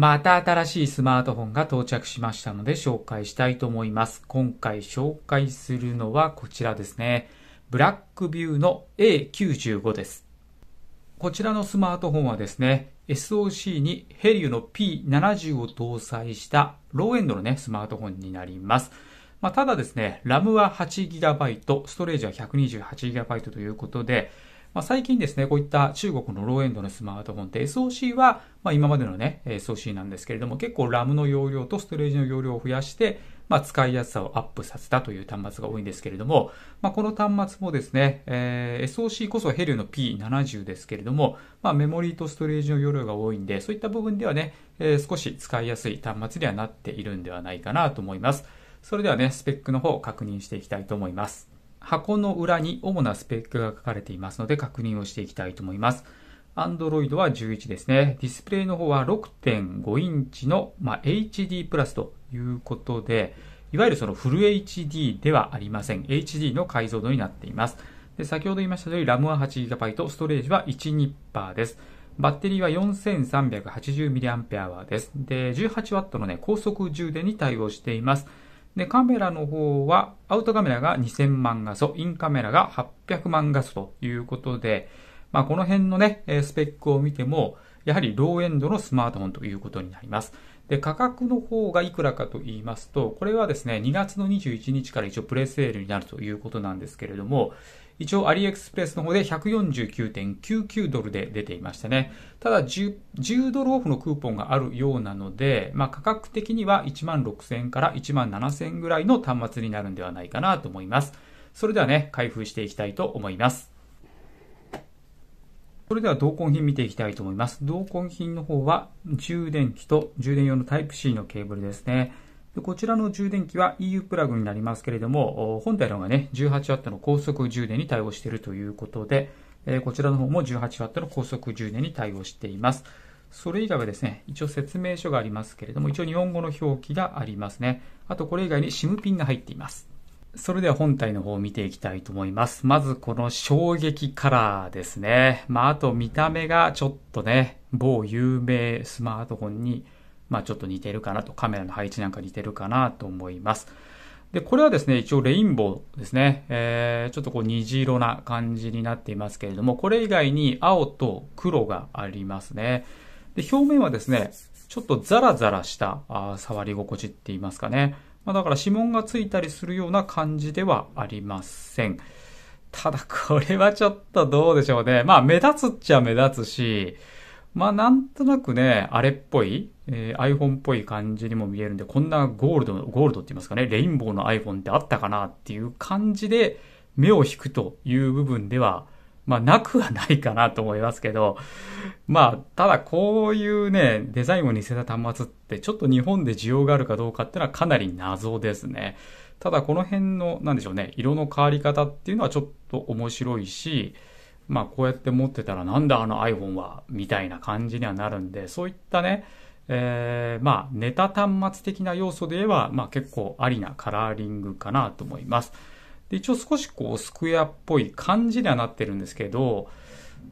また新しいスマートフォンが到着しましたので紹介したいと思います。今回紹介するのはこちらですね。ブラックビューの A95 です。こちらのスマートフォンはですね、SOC にヘリューの P70 を搭載したローエンドのね、スマートフォンになります。まあ、ただですね、RAM は 8GB、ストレージは 128GB ということで、まあ、最近ですね、こういった中国のローエンドのスマートフォンって SOC は、まあ、今までのね、SOC なんですけれども、結構 RAM の容量とストレージの容量を増やして、まあ、使いやすさをアップさせたという端末が多いんですけれども、まあ、この端末もですね、えー、SOC こそヘリの P70 ですけれども、まあ、メモリーとストレージの容量が多いんで、そういった部分ではね、えー、少し使いやすい端末にはなっているんではないかなと思います。それではね、スペックの方を確認していきたいと思います。箱の裏に主なスペックが書かれていますので確認をしていきたいと思います。Android は11ですね。ディスプレイの方は6.5インチの、まあ、HD プラスということで、いわゆるそのフル HD ではありません。HD の解像度になっています。で先ほど言いました通り RAM は 8GB、ストレージは1 2ッパーです。バッテリーは 4380mAh です。で、18W のね、高速充電に対応しています。で、カメラの方は、アウトカメラが2000万画素、インカメラが800万画素ということで、まあ、この辺のね、スペックを見ても、やはりローエンドのスマートフォンということになります。で、価格の方がいくらかと言いますと、これはですね、2月の21日から一応プレセールになるということなんですけれども、一応、アリエクスプレスの方で149.99ドルで出ていましたね。ただ10、10ドルオフのクーポンがあるようなので、まあ、価格的には1万6000円から1万7000円ぐらいの端末になるんではないかなと思います。それではね、開封していきたいと思います。それでは同梱品見ていきたいと思います。同梱品の方は充電器と充電用の Type-C のケーブルですね。こちらの充電器は EU プラグになりますけれども、本体の方がね、18W の高速充電に対応しているということで、こちらの方も 18W の高速充電に対応しています。それ以外はですね、一応説明書がありますけれども、一応日本語の表記がありますね。あとこれ以外に SIM ピンが入っています。それでは本体の方を見ていきたいと思います。まずこの衝撃カラーですね。まあ、あと見た目がちょっとね、某有名スマートフォンにまあちょっと似てるかなと、カメラの配置なんか似てるかなと思います。で、これはですね、一応レインボーですね。えー、ちょっとこう虹色な感じになっていますけれども、これ以外に青と黒がありますね。で、表面はですね、ちょっとザラザラしたあ触り心地って言いますかね。まあ、だから指紋がついたりするような感じではありません。ただこれはちょっとどうでしょうね。まあ目立つっちゃ目立つし、まあなんとなくね、あれっぽいえー、iPhone っぽい感じにも見えるんで、こんなゴールド、ゴールドって言いますかね、レインボーの iPhone ってあったかなっていう感じで目を引くという部分では、まあなくはないかなと思いますけど、まあただこういうね、デザインを似せた端末ってちょっと日本で需要があるかどうかっていうのはかなり謎ですね。ただこの辺の、なんでしょうね、色の変わり方っていうのはちょっと面白いし、まあこうやって持ってたらなんだあの iPhone はみたいな感じにはなるんで、そういったね、えー、まあ、ネタ端末的な要素で言えば、まあ結構ありなカラーリングかなと思います。で、一応少しこう、スクエアっぽい感じにはなってるんですけど、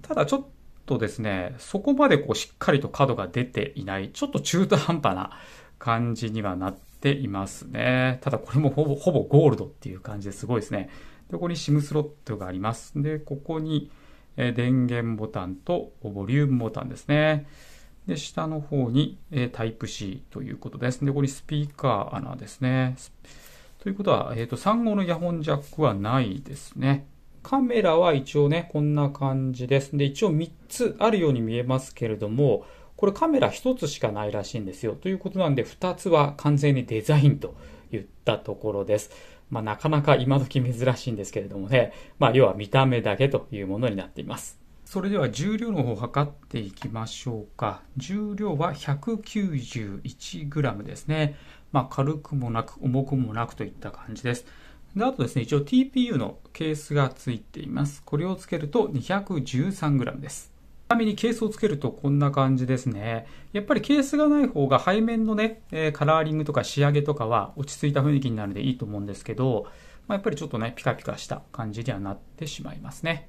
ただちょっとですね、そこまでこう、しっかりと角が出ていない、ちょっと中途半端な感じにはなっていますね。ただこれもほぼ、ほぼゴールドっていう感じですごいですね。で、ここに SIM スロットがあります。で、ここに、え電源ボタンとボリュームボタンですね。で、下の方に、えー、Type-C ということです。で、これスピーカー穴ですね。ということは、えっ、ー、と、3号のイヤホンジャックはないですね。カメラは一応ね、こんな感じです。で、一応3つあるように見えますけれども、これカメラ1つしかないらしいんですよ。ということなんで、2つは完全にデザインと言ったところです。まあ、なかなか今時珍しいんですけれどもね、まあ、要は見た目だけというものになっています。それでは重量の方を測っていきましょうか。重量は 191g ですね。まあ、軽くもなく、重くもなくといった感じです。で、あとですね、一応 TPU のケースがついています。これをつけると 213g です。ちなみにケースをつけるとこんな感じですね。やっぱりケースがない方が背面のね、カラーリングとか仕上げとかは落ち着いた雰囲気になるのでいいと思うんですけど、まあ、やっぱりちょっとね、ピカピカした感じにはなってしまいますね。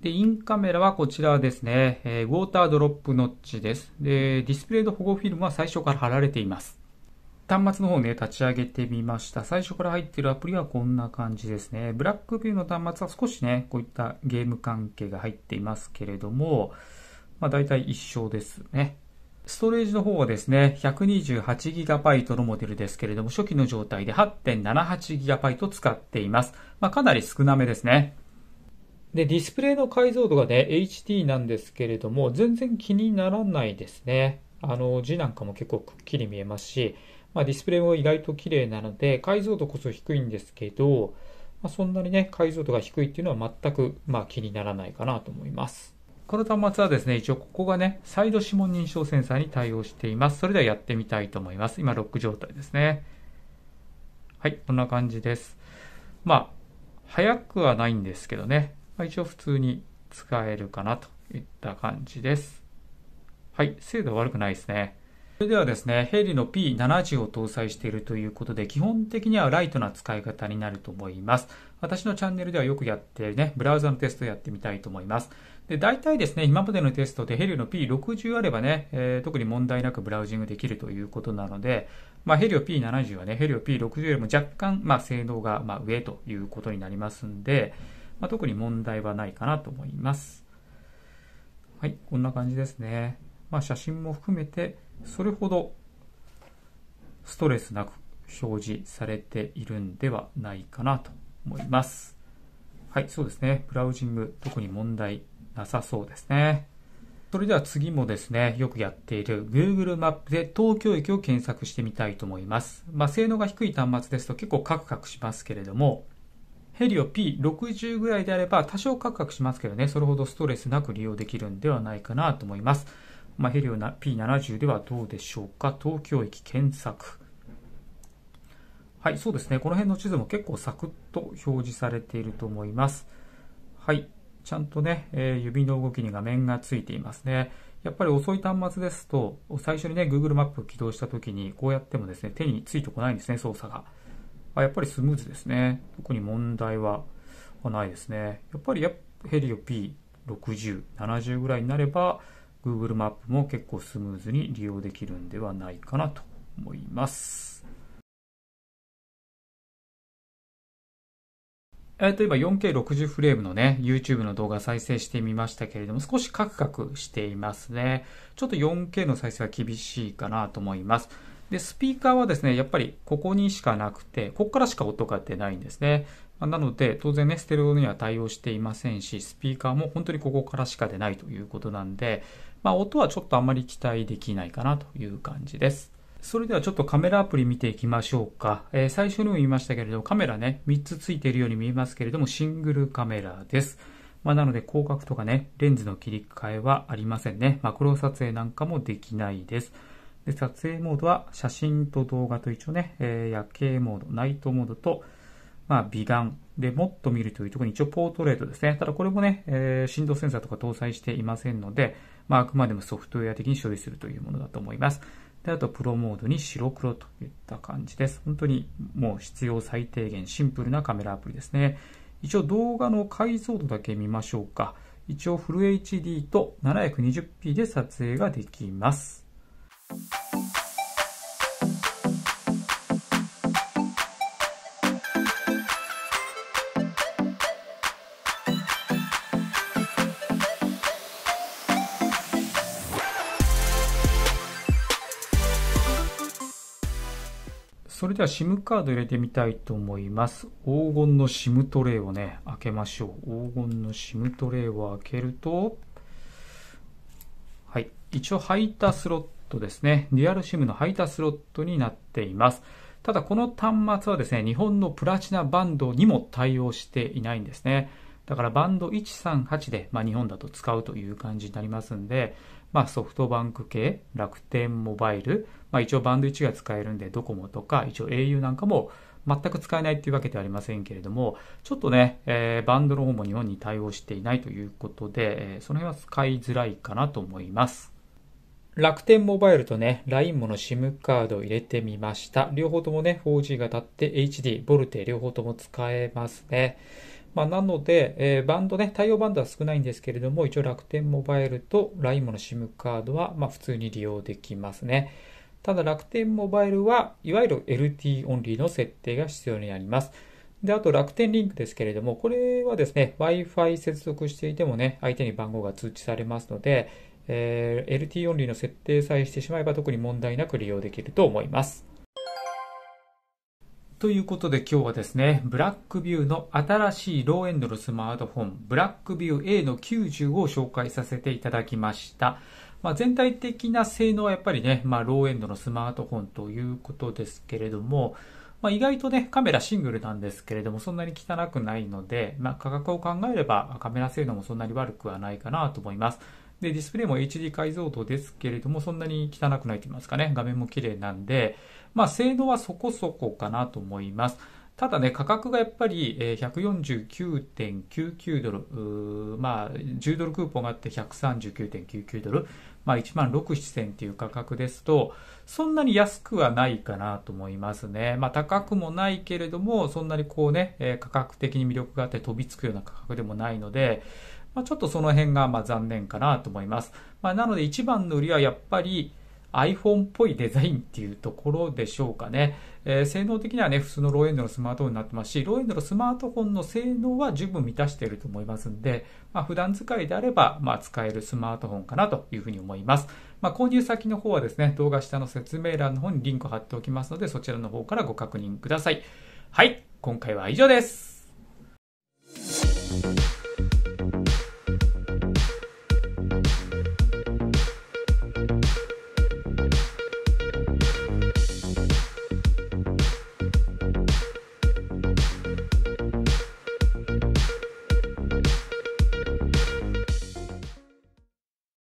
で、インカメラはこちらですね、えー、ウォータードロップノッチです。で、ディスプレイの保護フィルムは最初から貼られています。端末の方ね、立ち上げてみました。最初から入ってるアプリはこんな感じですね。ブラックビューの端末は少しね、こういったゲーム関係が入っていますけれども、まあ大体一緒ですね。ストレージの方はですね、128GB のモデルですけれども、初期の状態で 8.78GB 使っています。まあ、かなり少なめですね。で、ディスプレイの解像度がね、HD なんですけれども、全然気にならないですね。あの、字なんかも結構くっきり見えますし、まあ、ディスプレイも意外と綺麗なので、解像度こそ低いんですけど、まあ、そんなにね、解像度が低いっていうのは全く、まあ、気にならないかなと思います。この端末はですね、一応ここがね、サイド指紋認証センサーに対応しています。それではやってみたいと思います。今、ロック状態ですね。はい、こんな感じです。まあ、早くはないんですけどね。まあ、一応普通に使えるかなといった感じです。はい、精度悪くないですね。それではですね、ヘリの P70 を搭載しているということで、基本的にはライトな使い方になると思います。私のチャンネルではよくやってね、ブラウザのテストやってみたいと思います。で、大体ですね、今までのテストでヘリの P60 あればね、えー、特に問題なくブラウジングできるということなので、まあ、ヘリオ P70 はね、ヘリオ P60 よりも若干、まあ、性能が、ま上ということになりますんで、まあ、特に問題はないかなと思います。はい、こんな感じですね。まあ、写真も含めて、それほどストレスなく表示されているんではないかなと思います。はい、そうですね。ブラウジング、特に問題なさそうですね。それでは次もですね、よくやっている Google マップで東京駅を検索してみたいと思います。まあ、性能が低い端末ですと結構カクカクしますけれども、ヘリオ P60 ぐらいであれば多少カクカクしますけどね、それほどストレスなく利用できるんではないかなと思います。まあ、ヘリオな P70 ではどうでしょうか。東京駅検索。はい、そうですね。この辺の地図も結構サクッと表示されていると思います。はい、ちゃんとね、えー、指の動きに画面がついていますね。やっぱり遅い端末ですと、最初にね、Google マップ起動した時に、こうやってもですね、手についてこないんですね、操作が。あやっぱりスムーズですね。特に問題はないですね。やっぱりやヘリオ P60、70ぐらいになれば、Google マップも結構スムーズに利用できるんではないかなと思います。えっと、今 4K60 フレームのね、YouTube の動画再生してみましたけれども、少しカクカクしていますね。ちょっと 4K の再生は厳しいかなと思います。で、スピーカーはですね、やっぱりここにしかなくて、ここからしか音が出ないんですね。なので、当然ね、ステレオには対応していませんし、スピーカーも本当にここからしか出ないということなんで、まあ、音はちょっとあんまり期待できないかなという感じです。それではちょっとカメラアプリ見ていきましょうか。えー、最初にも言いましたけれど、カメラね、3つついているように見えますけれども、シングルカメラです。まあ、なので、広角とかね、レンズの切り替えはありませんね。マクロ撮影なんかもできないです。で撮影モードは写真と動画と一応ね、えー、夜景モード、ナイトモードと、まあ、美顔でもっと見るというところに一応ポートレートですね。ただこれもね、えー、振動センサーとか搭載していませんので、まあ、あくまでもソフトウェア的に処理するというものだと思います。で、あとプロモードに白黒といった感じです。本当にもう必要最低限シンプルなカメラアプリですね。一応動画の解像度だけ見ましょうか。一応フル HD と 720p で撮影ができます。それでは SIM カード入れてみたいと思います。黄金の SIM トレイをね、開けましょう。黄金の SIM トレイを開けると、はい。一応、ハイタスロット。トですね、デュアル SIM の配達スロットになっています。ただこの端末はですね、日本のプラチナバンドにも対応していないんですね。だからバンド138で、まあ、日本だと使うという感じになりますんで、まあ、ソフトバンク系、楽天モバイル、まあ、一応バンド1が使えるんでドコモとか、一応 au なんかも全く使えないっていうわけではありませんけれども、ちょっとね、えー、バンドの方も日本に対応していないということで、えー、その辺は使いづらいかなと思います。楽天モバイルとね、LINE もの SIM カードを入れてみました。両方ともね、4G が立って HD、ボルテ両方とも使えますね。まあ、なので、えー、バンドね、対応バンドは少ないんですけれども、一応楽天モバイルと LINE もの SIM カードは、まあ、普通に利用できますね。ただ楽天モバイルはいわゆる LT オンリーの設定が必要になります。で、あと楽天リンクですけれども、これはですね、Wi-Fi 接続していてもね、相手に番号が通知されますので、えー、LT オンリーの設定さえしてしまえば特に問題なく利用できると思います。ということで今日はですね、ブラックビューの新しいローエンドのスマートフォン、ブラックビュー A の90を紹介させていただきました。まあ、全体的な性能はやっぱりね、まあ、ローエンドのスマートフォンということですけれども、まあ、意外とね、カメラシングルなんですけれども、そんなに汚くないので、まあ、価格を考えればカメラ性能もそんなに悪くはないかなと思います。で、ディスプレイも HD 解像度ですけれども、そんなに汚くないと言いますかね、画面も綺麗なんで、まあ、性能はそこそこかなと思います。ただね、価格がやっぱり149.99ドル、まあ、10ドルクーポンがあって139.99ドル、まあ、1万6、7000っていう価格ですと、そんなに安くはないかなと思いますね。まあ、高くもないけれども、そんなにこうね、価格的に魅力があって飛びつくような価格でもないので、まあ、ちょっとその辺がま残念かなと思います。まあ、なので一番の売りはやっぱり iPhone っぽいデザインっていうところでしょうかね。えー、性能的にはね、普通のローエンドのスマートフォンになってますし、ローエンドのスマートフォンの性能は十分満たしていると思いますんで、まあ、普段使いであれば、まあ、使えるスマートフォンかなというふうに思います。まあ、購入先の方はですね、動画下の説明欄の方にリンクを貼っておきますので、そちらの方からご確認ください。はい、今回は以上です。